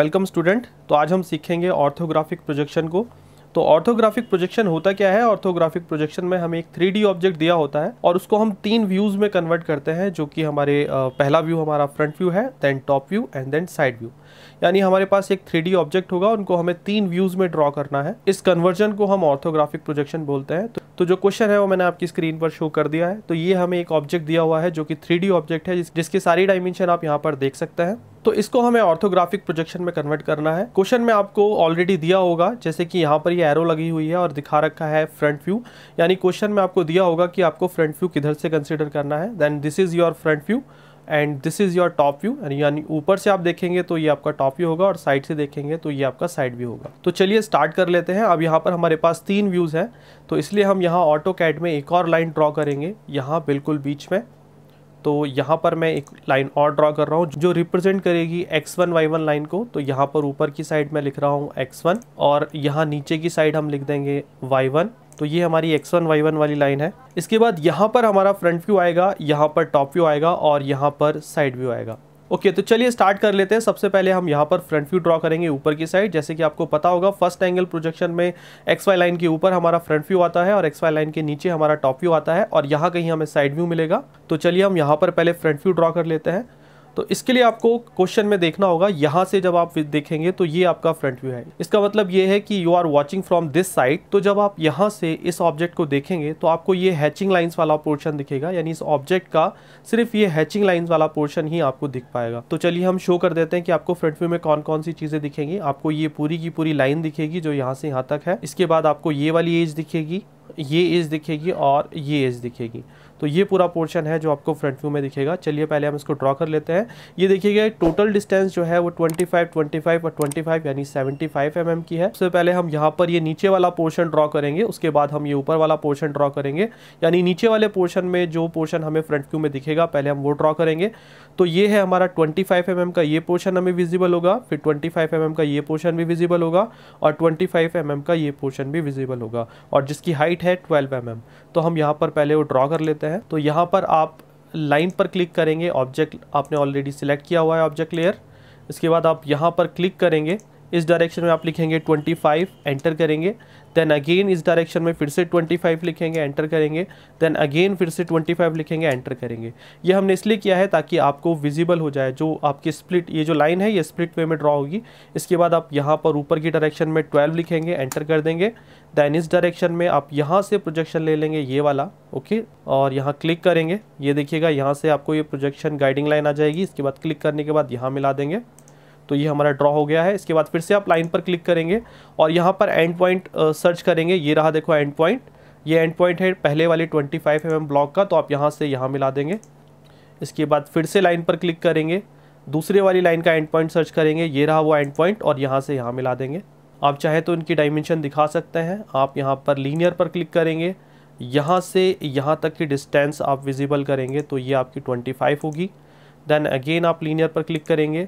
Welcome student तो आज हम सीखेंगे ऑर्थोग्राफिक प्रोजेक्शन को तो ऑर्थोग्राफिक प्रोजेक्शन होता क्या है ऑर्थोग्राफिक प्रोजेक्शन में हमें एक थ्री ऑब्जेक्ट दिया होता है और उसको हम तीन व्यूज में कन्वर्ट करते हैं जो कि हमारे पहला व्यू हमारा फ्रंट व्यू है then top view and then side view यानी हमारे पास एक थ्री ऑब्जेक्ट होगा उनको हमें तीन व्यूज में ड्रॉ करना है इस कन्वर्जन को हम ऑर्थोग्राफिक प्रोजेक्शन बोलते हैं तो, तो जो क्वेश्चन है वो मैंने आपकी स्क्रीन पर शो कर दिया है तो ये हमें एक ऑब्जेक्ट दिया हुआ है जो कि थ्री ऑब्जेक्ट है जिस, जिसकी सारी डायमेंशन आप यहाँ पर देख सकते हैं तो इसको हमें ऑर्थोग्राफिक प्रोजेक्शन में कन्वर्ट करना है क्वेश्चन में आपको ऑलरेडी दिया होगा जैसे कि यहाँ पर ये एरो लगी हुई है और दिखा रखा है फ्रंट व्यू यानी क्वेश्चन में आपको दिया होगा कि आपको फ्रंट व्यू किधर से कंसिडर करना है then this is your front view and this is your top view यानी ऊपर से आप देखेंगे तो ये आपका टॉप व्यू होगा और साइड से देखेंगे तो ये आपका साइड व्यू होगा तो चलिए स्टार्ट कर लेते हैं अब यहाँ पर हमारे पास तीन व्यूज़ हैं तो इसलिए हम यहाँ ऑटो कैड में एक और लाइन ड्रॉ करेंगे यहाँ बिल्कुल बीच में तो यहाँ पर मैं एक लाइन और ड्रॉ कर रहा हूँ जो रिप्रेजेंट करेगी x1 y1 लाइन को तो यहाँ पर ऊपर की साइड में लिख रहा हूँ x1 और यहाँ नीचे की साइड हम लिख देंगे y1 तो ये हमारी एक्स वन वाई वन वाली लाइन है इसके बाद यहाँ पर हमारा फ्रंट व्यू आएगा यहाँ पर टॉप व्यू आएगा और यहाँ पर साइड व्यू आएगा ओके okay, तो चलिए स्टार्ट कर लेते हैं सबसे पहले हम यहाँ पर फ्रंट व्यू ड्रॉ करेंगे ऊपर की साइड जैसे कि आपको पता होगा फर्स्ट एंगल प्रोजेक्शन में एक्स वाई लाइन के ऊपर हमारा फ्रंट व्यू आता है और एक्स वाई लाइन के नीचे हमारा टॉप व्यू आता है और यहाँ कहीं हमें साइड व्यू मिलेगा तो चलिए हम यहाँ पर पहले फ्रंट व्यू ड्रॉ कर लेते हैं तो इसके लिए आपको क्वेश्चन में देखना होगा यहाँ से जब आप देखेंगे तो ये आपका फ्रंट व्यू है इसका मतलब ये है कि you are watching from this side तो जब आप यहाँ से इस ऑब्जेक्ट को देखेंगे तो आपको ये हैचिंग लाइन्स वाला पोर्शन दिखेगा यानी इस ऑब्जेक्ट का सिर्फ ये हैचिंग लाइन्स वाला पोर्शन ही आपको दिख पाएगा तो चलिए हम शो कर देते हैं कि आपको फ्रंट व्यू में कौन कौन सी चीजें दिखेंगी आपको ये पूरी की पूरी लाइन दिखेगी जो यहाँ से यहाँ तक है इसके बाद आपको ये वाली एज दिखेगी ये एज दिखेगी और ये एज दिखेगी तो ये पूरा पोर्शन है जो आपको फ्रंट व्यू में दिखेगा चलिए पहले हम इसको ड्रॉ कर लेते हैं ये देखिएगा टोटल डिस्टेंस जो है वो 25, 25 और 25 यानी 75 फाइव mm की है सबसे पहले हम यहाँ पर ये नीचे वाला पोर्शन ड्रॉ करेंगे उसके बाद हम ये ऊपर वाला पोर्शन ड्रॉ करेंगे यानी नीचे वाले पोर्शन में जो पोर्शन हमें फ्रंट व्यू में दिखेगा पहले हम वो ड्रॉ करेंगे तो ये है हमारा ट्वेंटी फाइव mm का ये पोर्शन हमें विजिबल होगा फिर ट्वेंटी फाइव mm का ये पोर्शन भी विजिबल होगा और ट्वेंटी फाइव mm का ये पोर्शन भी विजिबल होगा और जिसकी हाइट हाइट है 12 एम mm. तो हम यहाँ पर पहले वो ड्रॉ कर लेते हैं तो यहाँ पर आप लाइन पर क्लिक करेंगे ऑब्जेक्ट आपने ऑलरेडी सिलेक्ट किया हुआ है ऑब्जेक्ट लेयर इसके बाद आप यहाँ पर क्लिक करेंगे इस डायरेक्शन में आप लिखेंगे 25 एंटर करेंगे देन अगेन इस डायरेक्शन में फिर से 25 लिखेंगे एंटर करेंगे देन अगेन फिर से 25 लिखेंगे एंटर करेंगे ये हमने इसलिए किया है ताकि आपको विजिबल हो जाए जो आपकी स्प्लिट ये जो लाइन है ये स्प्लिट वे में ड्रा होगी इसके बाद आप यहाँ पर ऊपर की डायरेक्शन में ट्वेल्व लिखेंगे एंटर कर देंगे देन इस डायरेक्शन में आप यहाँ से प्रोजेक्शन ले लेंगे ये वाला ओके और यहाँ क्लिक करेंगे ये देखिएगा यहाँ से आपको ये प्रोजेक्शन गाइडिंग लाइन आ जाएगी इसके बाद क्लिक करने के बाद यहाँ मिला देंगे तो ये हमारा ड्रॉ हो गया है इसके बाद फिर से आप लाइन पर क्लिक करेंगे और यहाँ पर एंड पॉइंट सर्च करेंगे ये रहा देखो एंड पॉइंट ये एंड पॉइंट है पहले वाले 25 फाइव mm ब्लॉक का तो आप यहाँ से यहाँ मिला देंगे इसके बाद फिर से लाइन पर क्लिक करेंगे दूसरे वाली लाइन का एंड पॉइंट सर्च करेंगे ये रहा वो एंड पॉइंट और यहाँ से यहाँ मिला देंगे आप चाहे तो इनकी डायमेंशन दिखा सकते हैं आप यहाँ पर लीनियर पर क्लिक करेंगे यहाँ से यहाँ तक की डिस्टेंस आप विजिबल करेंगे तो ये आपकी 25 होगी देन अगेन आप लीनियर पर क्लिक करेंगे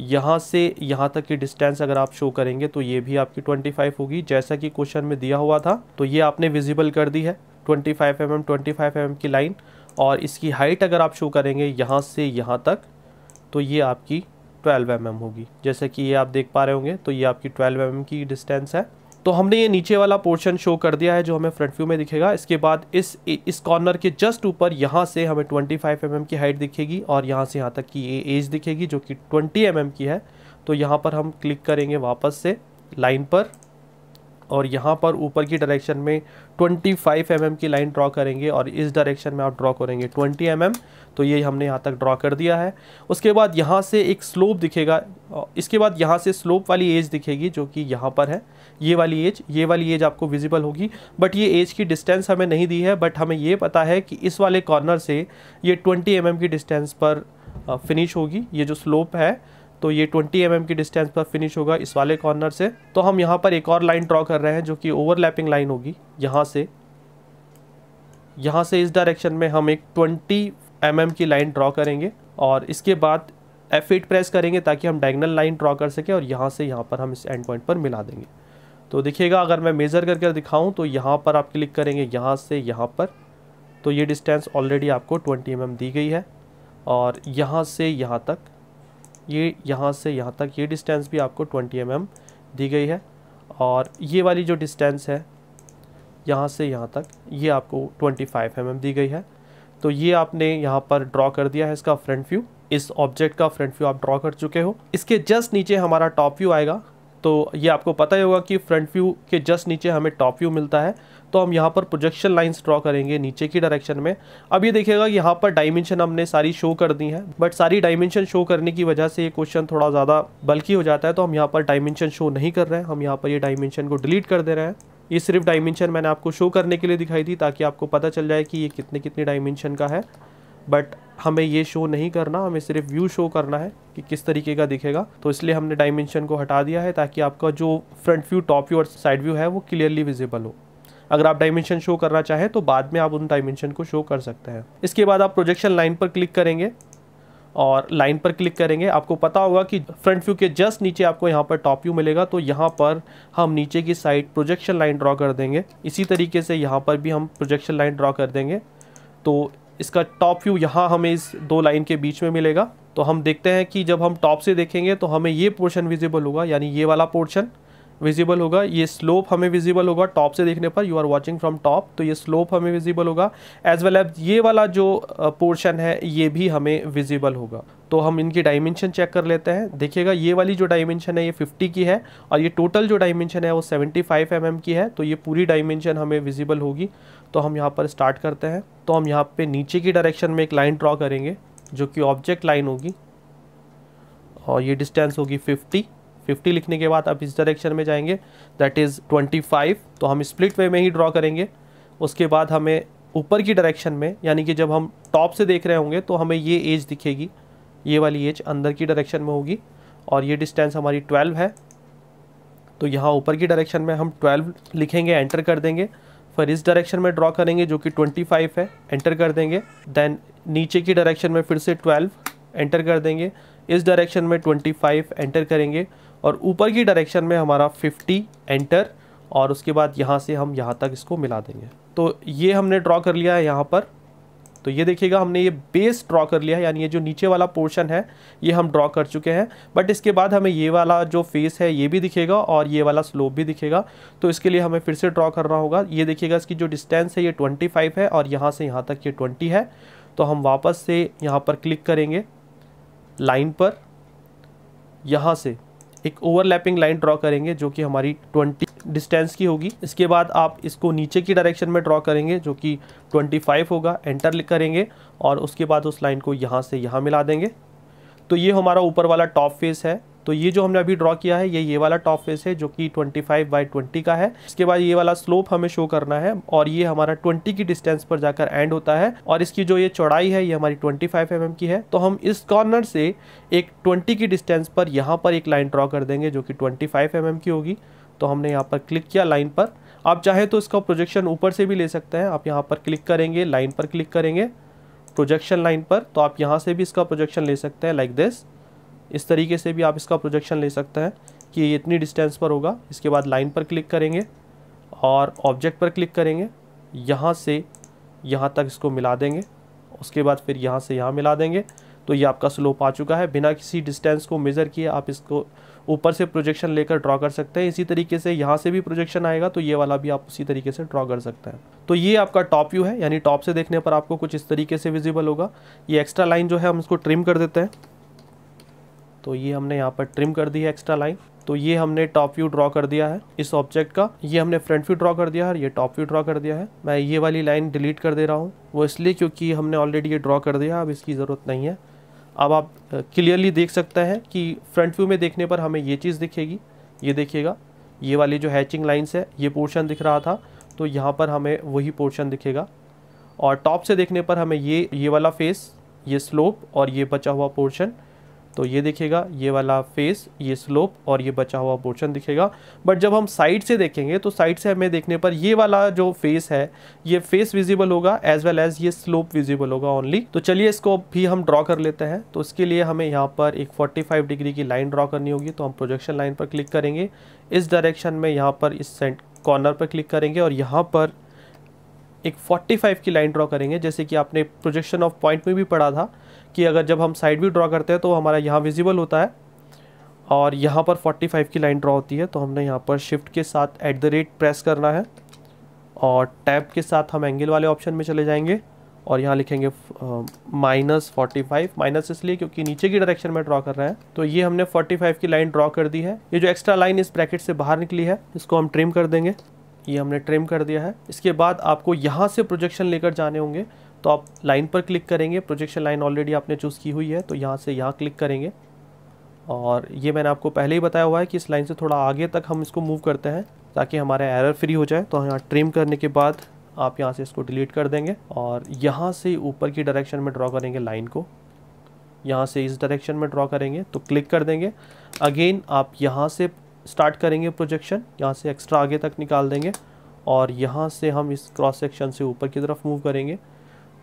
यहाँ से यहाँ तक की डिस्टेंस अगर आप शो करेंगे तो ये भी आपकी 25 होगी जैसा कि क्वेश्चन में दिया हुआ था तो ये आपने विजिबल कर दी है 25 फाइव एम एम ट्वेंटी की लाइन और इसकी हाइट अगर आप शो करेंगे यहाँ से यहाँ तक तो ये आपकी 12 एम mm होगी जैसा कि ये आप देख पा रहे होंगे तो ये आपकी 12 एम mm की डिस्टेंस है तो हमने ये नीचे वाला पोर्शन शो कर दिया है जो हमें फ्रंट व्यू में दिखेगा इसके बाद इस इस कॉर्नर के जस्ट ऊपर यहाँ से हमें 25 फाइव mm की हाइट दिखेगी और यहाँ से यहाँ तक की ये एज दिखेगी जो कि 20 एम mm की है तो यहाँ पर हम क्लिक करेंगे वापस से लाइन पर और यहाँ पर ऊपर की डायरेक्शन में 25 फाइव mm की लाइन ड्रॉ करेंगे और इस डायरेक्शन में आप ड्रॉ करेंगे 20 mm तो ये हमने यहाँ तक ड्रॉ कर दिया है उसके बाद यहाँ से एक स्लोप दिखेगा इसके बाद यहाँ से स्लोप वाली एज दिखेगी जो कि यहाँ पर है ये वाली एज ये वाली एज आपको विजिबल होगी बट ये एज की डिस्टेंस हमें नहीं दी है बट हमें ये पता है कि इस वाले कॉर्नर से ये ट्वेंटी एम mm की डिस्टेंस पर फिनिश होगी ये जो स्लोप है तो ये 20 एम mm की डिस्टेंस पर फिनिश होगा इस वाले कॉर्नर से तो हम यहाँ पर एक और लाइन ड्रॉ कर रहे हैं जो कि ओवरलैपिंग लाइन होगी यहाँ से यहाँ से इस डायरेक्शन में हम एक 20 एम mm की लाइन ड्रॉ करेंगे और इसके बाद एफ प्रेस करेंगे ताकि हम डायगनल लाइन ड्रॉ कर सकें और यहाँ से यहाँ पर हम इस एंड पॉइंट पर मिला देंगे तो देखिएगा अगर मैं मेज़र करके दिखाऊँ तो यहाँ पर आप क्लिक करेंगे यहाँ से यहाँ पर तो ये डिस्टेंस ऑलरेडी आपको ट्वेंटी एम mm दी गई है और यहाँ से यहाँ तक ये यहाँ से यहाँ तक ये डिस्टेंस भी आपको 20 एम mm दी गई है और ये वाली जो डिस्टेंस है यहाँ से यहाँ तक ये आपको 25 फाइव mm दी गई है तो ये आपने यहाँ पर ड्रॉ कर दिया है इसका फ्रंट व्यू इस ऑब्जेक्ट का फ्रंट व्यू आप ड्रॉ कर चुके हो इसके जस्ट नीचे हमारा टॉप व्यू आएगा तो ये आपको पता ही होगा कि फ्रंट व्यू के जस्ट नीचे हमें टॉप व्यू मिलता है तो हम यहाँ पर प्रोजेक्शन लाइंस ड्रॉ करेंगे नीचे की डायरेक्शन में अब ये देखिएगा यहाँ पर डायमेंशन हमने सारी शो कर दी है बट सारी डायमेंशन शो करने की वजह से ये क्वेश्चन थोड़ा ज़्यादा बल्कि हो जाता है तो हम यहाँ पर डायमेंशन शो नहीं कर रहे हैं हम यहाँ पर ये डायमेंशन को डिलीट कर दे रहे हैं ये सिर्फ डायमेंशन मैंने आपको शो करने के लिए दिखाई दी ताकि आपको पता चल जाए कि ये कितने कितने डायमेंशन का है बट हमें ये शो नहीं करना हमें सिर्फ व्यू शो करना है कि किस तरीके का दिखेगा तो इसलिए हमने डायमेंशन को हटा दिया है ताकि आपका जो फ्रंट व्यू टॉप व्यू और साइड व्यू है वो क्लियरली विजिबल हो अगर आप डायमेंशन शो करना चाहें तो बाद में आप उन डायमेंशन को शो कर सकते हैं इसके बाद आप प्रोजेक्शन लाइन पर क्लिक करेंगे और लाइन पर क्लिक करेंगे आपको पता होगा कि फ्रंट व्यू के जस्ट नीचे आपको यहाँ पर टॉप व्यू मिलेगा तो यहाँ पर हम नीचे की साइड प्रोजेक्शन लाइन ड्रॉ कर देंगे इसी तरीके से यहाँ पर भी हम प्रोजेक्शन लाइन ड्रॉ कर देंगे तो इसका टॉप व्यू यहाँ हमें इस दो लाइन के बीच में मिलेगा तो हम देखते हैं कि जब हम टॉप से देखेंगे तो हमें ये पोर्शन विजिबल होगा यानी ये वाला पोर्शन विजिबल होगा ये स्लोप हमें विजिबल होगा टॉप से देखने पर you are watching from top तो ये स्लोप हमें विजिबल होगा एज वेल एज ये वाला जो पोर्शन है ये भी हमें विजिबल होगा तो हम इनकी डायमेंशन चेक कर लेते हैं देखिएगा ये वाली जो डायमेंशन है ये 50 की है और ये टोटल जो डायमेंशन है वो 75 फाइव mm की है तो ये पूरी डायमेंशन हमें विजिबल होगी तो हम यहाँ पर स्टार्ट करते हैं तो हम यहाँ पर नीचे की डायरेक्शन में एक लाइन ड्रॉ करेंगे जो कि ऑब्जेक्ट लाइन होगी और ये डिस्टेंस होगी फिफ्टी 50 लिखने के बाद आप इस डायरेक्शन में जाएंगे दैट इज़ 25 तो हम स्प्लिट वे में ही ड्रॉ करेंगे उसके बाद हमें ऊपर की डायरेक्शन में यानी कि जब हम टॉप से देख रहे होंगे तो हमें ये एज दिखेगी ये वाली एज अंदर की डायरेक्शन में होगी और ये डिस्टेंस हमारी ट्वेल्व है तो यहाँ ऊपर की डायरेक्शन में हम ट्वेल्व लिखेंगे एंटर कर देंगे फिर इस डायरेक्शन में ड्रॉ करेंगे जो कि 25 है एंटर कर देंगे देन नीचे की डायरेक्शन में फिर से 12 एंटर कर देंगे इस डायरेक्शन में 25 एंटर करेंगे और ऊपर की डायरेक्शन में हमारा 50 एंटर और उसके बाद यहाँ से हम यहाँ तक इसको मिला देंगे तो ये हमने ड्रॉ कर लिया है यहाँ पर तो ये देखिएगा हमने ये बेस ड्रॉ कर लिया है यानी ये जो नीचे वाला पोर्शन है ये हम ड्रॉ कर चुके हैं बट इसके बाद हमें ये वाला जो फेस है ये भी दिखेगा और ये वाला स्लोप भी दिखेगा तो इसके लिए हमें फिर से ड्रॉ करना होगा ये देखिएगा इसकी जो डिस्टेंस है ये 25 है और यहाँ से यहाँ तक ये 20 है तो हम वापस से यहाँ पर क्लिक करेंगे लाइन पर यहाँ से एक ओवरलैपिंग लाइन ड्रॉ करेंगे जो कि हमारी 20 डिस्टेंस की होगी इसके बाद आप इसको नीचे की डायरेक्शन में ड्रॉ करेंगे जो कि 25 होगा एंटर करेंगे और उसके बाद उस लाइन को यहाँ से यहाँ मिला देंगे तो ये हमारा ऊपर वाला टॉप फेस है तो ये जो हमने अभी ड्रॉ किया है ये ये वाला टॉप फेस है जो कि 25 बाई ट्वेंटी का है इसके बाद ये वाला स्लोप हमें शो करना है और ये हमारा 20 की डिस्टेंस पर जाकर एंड होता है और इसकी जो ये चौड़ाई है ये हमारी 25 फाइव mm की है तो हम इस कॉर्नर से एक 20 की डिस्टेंस पर यहाँ पर एक लाइन ड्रॉ कर देंगे जो कि 25 फाइव mm की होगी तो हमने यहाँ पर क्लिक किया लाइन पर आप चाहे तो इसका प्रोजेक्शन ऊपर से भी ले सकते हैं आप यहाँ पर क्लिक करेंगे लाइन पर क्लिक करेंगे प्रोजेक्शन लाइन पर तो आप यहाँ से भी इसका प्रोजेक्शन ले सकते हैं लाइक like दिस इस तरीके से भी आप इसका प्रोजेक्शन ले सकते हैं कि ये इतनी डिस्टेंस पर होगा इसके बाद लाइन पर क्लिक करेंगे और ऑब्जेक्ट पर क्लिक करेंगे यहाँ से यहाँ तक इसको मिला देंगे उसके बाद फिर यहाँ से यहाँ मिला देंगे तो ये आपका स्लोप आ चुका है बिना किसी डिस्टेंस को मेज़र किए आप इसको ऊपर से प्रोजेक्शन लेकर ड्रॉ कर सकते हैं इसी तरीके से यहाँ से भी प्रोजेक्शन आएगा तो ये वाला भी आप उसी तरीके से ड्रॉ कर सकते हैं तो ये आपका टॉप व्यू है यानी टॉप से देखने पर आपको कुछ इस तरीके से विजिबल होगा ये एक्स्ट्रा लाइन जो है हम इसको ट्रिम कर देते हैं तो ये हमने यहाँ पर ट्रिम कर दी है एक्स्ट्रा लाइन तो ये हमने टॉप व्यू ड्रॉ कर दिया है इस ऑब्जेक्ट का ये हमने फ्रंट व्यू ड्रॉ कर दिया है ये टॉप व्यू ड्रॉ कर दिया है मैं ये वाली लाइन डिलीट कर दे रहा हूँ वो इसलिए क्योंकि हमने ऑलरेडी ये ड्रॉ कर दिया अब इसकी ज़रूरत नहीं है अब आप क्लियरली देख सकते हैं कि फ्रंट व्यू में देखने पर हमें ये चीज़ दिखेगी ये देखिएगा ये वाली जो हैचिंग लाइन्स है ये पोर्शन दिख रहा था तो यहाँ पर हमें वही पोर्शन दिखेगा और टॉप से देखने पर हमें ये ये वाला फेस ये स्लोप और ये बचा हुआ पोर्शन तो ये देखिएगा ये वाला फेस ये स्लोप और ये बचा हुआ पोर्शन दिखेगा बट जब हम साइड से देखेंगे तो साइड से हमें देखने पर ये वाला जो फेस है ये फेस विजिबल होगा एज वेल एज ये स्लोप विजिबल होगा ओनली तो चलिए इसको भी हम ड्रॉ कर लेते हैं तो उसके लिए हमें यहाँ पर एक 45 डिग्री की लाइन ड्रॉ करनी होगी तो हम प्रोजेक्शन लाइन पर क्लिक करेंगे इस डायरेक्शन में यहाँ पर इस सेंट कॉर्नर पर क्लिक करेंगे और यहाँ पर एक 45 की लाइन ड्रॉ करेंगे जैसे कि आपने प्रोजेक्शन ऑफ पॉइंट में भी पढ़ा था कि अगर जब हम साइड व्यू ड्रॉ करते हैं तो हमारा यहाँ विजिबल होता है और यहाँ पर 45 की लाइन ड्रॉ होती है तो हमने यहाँ पर शिफ्ट के साथ एट द रेट प्रेस करना है और टैब के साथ हम एंगल वाले ऑप्शन में चले जाएंगे और यहाँ लिखेंगे माइनस फोर्टी फाइव माइनस इसलिए क्योंकि नीचे की डायरेक्शन में ड्रॉ कर रहे हैं तो ये हमने फोर्टी फाइव की लाइन ड्रॉ कर दी है ये जो एक्स्ट्रा लाइन इस ब्रैकेट से बाहर निकली है इसको हम ट्रिम कर देंगे ये हमने ट्रिम कर दिया है इसके बाद आपको यहाँ से प्रोजेक्शन लेकर जाने होंगे तो आप लाइन पर क्लिक करेंगे प्रोजेक्शन लाइन ऑलरेडी आपने चूज़ की हुई है तो यहाँ से यहाँ क्लिक करेंगे और ये मैंने आपको पहले ही बताया हुआ है कि इस लाइन से थोड़ा आगे तक हम इसको मूव करते हैं ताकि हमारा एरर फ्री हो जाए तो यहाँ ट्रिम करने के बाद आप यहाँ से इसको डिलीट कर देंगे और यहाँ से ऊपर की डायरेक्शन में ड्रॉ करेंगे लाइन को यहाँ से इस डायरेक्शन में ड्रॉ करेंगे तो क्लिक कर देंगे अगेन आप यहाँ से स्टार्ट करेंगे प्रोजेक्शन यहाँ से एक्स्ट्रा आगे तक निकाल देंगे और यहाँ से हम इस क्रॉस सेक्शन से ऊपर की तरफ मूव करेंगे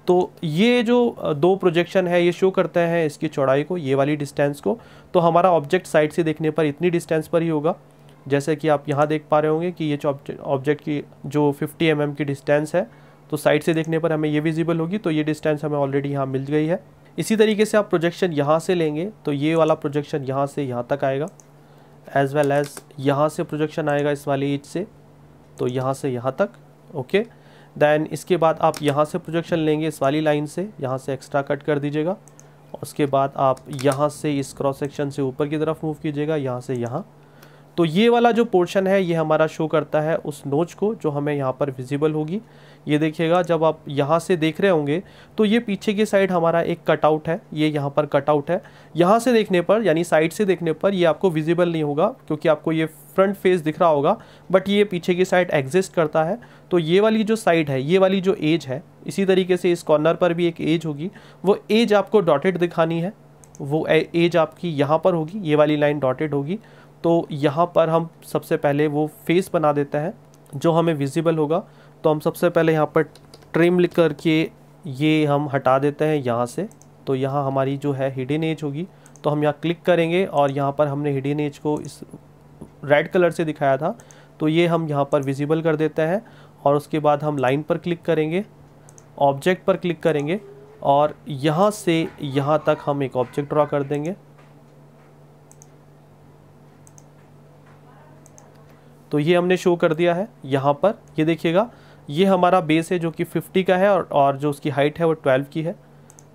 तो ये जो दो प्रोजेक्शन है ये शो करते हैं इसकी चौड़ाई को ये वाली डिस्टेंस को तो हमारा ऑब्जेक्ट साइड से देखने पर इतनी डिस्टेंस पर ही होगा जैसे कि आप यहाँ देख पा रहे होंगे कि ये ऑब्जेक्ट की जो 50 एम mm की डिस्टेंस है तो साइड से देखने पर हमें ये विजिबल होगी तो ये डिस्टेंस हमें ऑलरेडी यहाँ मिल गई है इसी तरीके से आप प्रोजेक्शन यहाँ से लेंगे तो ये वाला प्रोजेक्शन यहाँ से यहाँ तक आएगा एज़ वेल एज़ यहाँ से प्रोजेक्शन आएगा इस वाली एज से तो यहाँ से यहाँ तक ओके okay? दैन इसके बाद आप यहाँ से प्रोजेक्शन लेंगे इस वाली लाइन से यहाँ से एक्स्ट्रा कट कर दीजिएगा उसके बाद आप यहाँ से इस क्रॉस सेक्शन से ऊपर की तरफ मूव कीजिएगा यहाँ से यहाँ तो ये वाला जो पोर्शन है ये हमारा शो करता है उस नोच को जो हमें यहाँ पर विजिबल होगी ये देखिएगा जब आप यहाँ से देख रहे होंगे तो ये पीछे की साइड हमारा एक कटआउट है ये यहाँ पर कटआउट है यहाँ से देखने पर यानी साइड से देखने पर ये आपको विजिबल नहीं होगा क्योंकि आपको ये फ्रंट फेस दिख रहा होगा बट ये पीछे की साइड एग्जिस्ट करता है तो ये वाली जो साइड है ये वाली जो एज है इसी तरीके से इस कॉर्नर पर भी एक एज होगी वो एज आपको डॉटेड दिखानी है वो एज आपकी यहाँ पर होगी ये वाली लाइन डॉटेड होगी तो यहाँ पर हम सबसे पहले वो फेस बना देते हैं जो हमें विजिबल होगा तो हम सबसे पहले यहाँ पर ट्रिम लिख करके ये हम हटा देते हैं यहाँ से तो यहाँ हमारी जो है हिडन एज होगी तो हम यहाँ क्लिक करेंगे और यहाँ पर हमने हिडन एज को इस रेड कलर से दिखाया था तो ये हम यहाँ पर विजिबल कर देते हैं और उसके बाद हम लाइन पर क्लिक करेंगे ऑब्जेक्ट पर क्लिक करेंगे और यहाँ से यहाँ तक हम एक ऑब्जेक्ट ड्रा कर देंगे तो ये हमने शो कर दिया है यहाँ पर ये देखिएगा ये हमारा बेस है जो कि 50 का है और और जो उसकी हाइट है वो 12 की है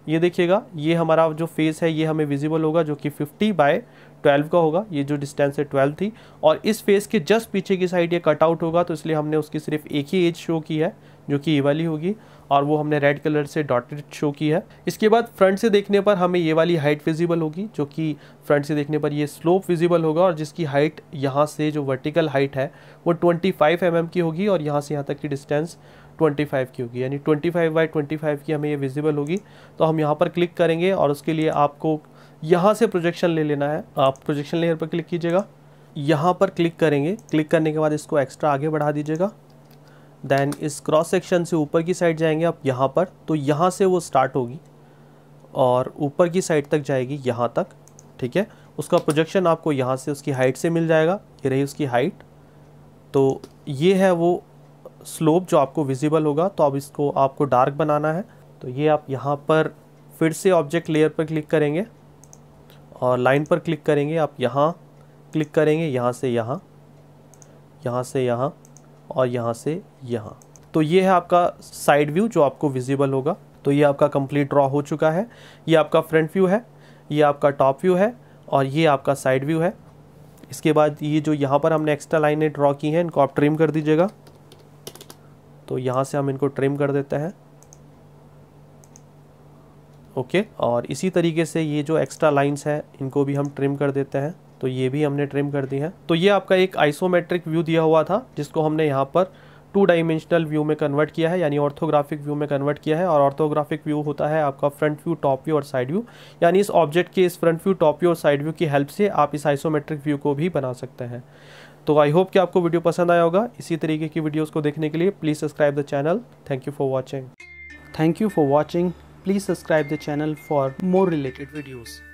ये देखिएगा ये हमारा जो फेस है ये हमें विजिबल होगा जो कि 50 बाय 12 का होगा ये जो डिस्टेंस है 12 थी और इस फेस के जस्ट पीछे की साइड ये कट आउट होगा तो इसलिए हमने उसकी सिर्फ एक ही एज शो की है जो कि ये वाली होगी और वो हमने रेड कलर से डॉटेड शो की है इसके बाद फ्रंट से देखने पर हमें ये वाली हाइट विजिबल होगी जो कि फ्रंट से देखने पर ये स्लोप विजिबल होगा और जिसकी हाइट यहाँ से जो वर्टिकल हाइट है वो 25 फाइव mm की होगी और यहाँ से यहाँ तक की डिस्टेंस 25 की होगी यानी 25 फाइव बाई ट्वेंटी की हमें ये विजिबल होगी तो हम यहाँ पर क्लिक करेंगे और उसके लिए आपको यहाँ से प्रोजेक्शन ले लेना है आप प्रोजेक्शन लेयर पर क्लिक कीजिएगा यहाँ पर क्लिक करेंगे क्लिक करने के बाद इसको एक्स्ट्रा आगे बढ़ा दीजिएगा देन इस क्रॉस सेक्शन से ऊपर की साइड जाएंगे आप यहाँ पर तो यहाँ से वो स्टार्ट होगी और ऊपर की साइड तक जाएगी यहाँ तक ठीक है उसका प्रोजेक्शन आपको यहाँ से उसकी हाइट से मिल जाएगा ये रही उसकी हाइट तो ये है वो स्लोप जो आपको विजिबल होगा तो अब इसको आपको डार्क बनाना है तो ये आप यहाँ पर फिर से ऑब्जेक्ट लेयर पर क्लिक करेंगे और लाइन पर क्लिक करेंगे आप यहाँ क्लिक करेंगे यहाँ से यहाँ यहाँ से यहाँ और यहाँ से यहाँ तो ये है आपका साइड व्यू जो आपको विजिबल होगा तो ये आपका कंप्लीट ड्रॉ हो चुका है ये आपका फ्रंट व्यू है ये आपका टॉप व्यू है और ये आपका साइड व्यू है इसके बाद ये जो यहाँ पर हमने एक्स्ट्रा लाइनें ड्रॉ की हैं इनको आप ट्रिम कर दीजिएगा तो यहाँ से हम इनको ट्रिम कर देते हैं ओके और इसी तरीके से ये जो एक्स्ट्रा लाइन्स हैं इनको भी हम ट्रिम कर देते हैं तो ये भी हमने ट्रिम कर दी है तो ये आपका एक आइसोमेट्रिक व्यू दिया हुआ था जिसको हमने यहाँ पर टू डाइमेंशनल व्यू में कन्वर्ट किया है यानी ऑर्थोग्राफिक व्यू में कन्वर्ट किया है और ऑर्थोग्राफिक व्यू होता है आपका फ्रंट व्यू टॉप व्यू और साइड व्यू यानी इस ऑब्जेक्ट के इस फ्रंट व्यू टॉप व्यू और साइड व्यू की हेल्प से आप इस आइसोमेट्रिक व्यू को भी बना सकते हैं तो आई होप कि आपको वीडियो पसंद आया होगा इसी तरीके की वीडियोज़ को देखने के लिए please subscribe the channel thank you for watching thank you for watching please subscribe the channel for more related videos